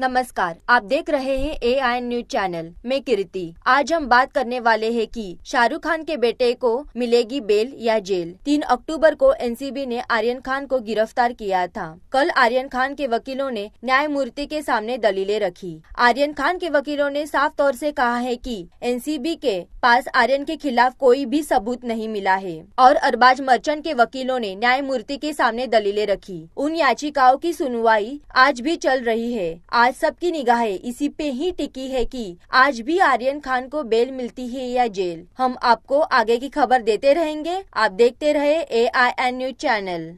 नमस्कार आप देख रहे हैं ए आई न्यूज चैनल मैं कीर्ति आज हम बात करने वाले हैं कि शाहरुख खान के बेटे को मिलेगी बेल या जेल तीन अक्टूबर को एनसीबी ने आर्यन खान को गिरफ्तार किया था कल आर्यन खान के वकीलों ने न्यायमूर्ति के सामने दलीलें रखी आर्यन खान के वकीलों ने साफ तौर ऐसी कहा है की एन के पास आर्यन के खिलाफ कोई भी सबूत नहीं मिला है और अरबाज मर्चेंट के वकीलों ने न्यायमूर्ति के सामने दलीलें रखी उन याचिकाओं की सुनवाई आज भी चल रही है आज सबकी निगाहें इसी पे ही टिकी है कि आज भी आर्यन खान को बेल मिलती है या जेल हम आपको आगे की खबर देते रहेंगे आप देखते रहे A I N news channel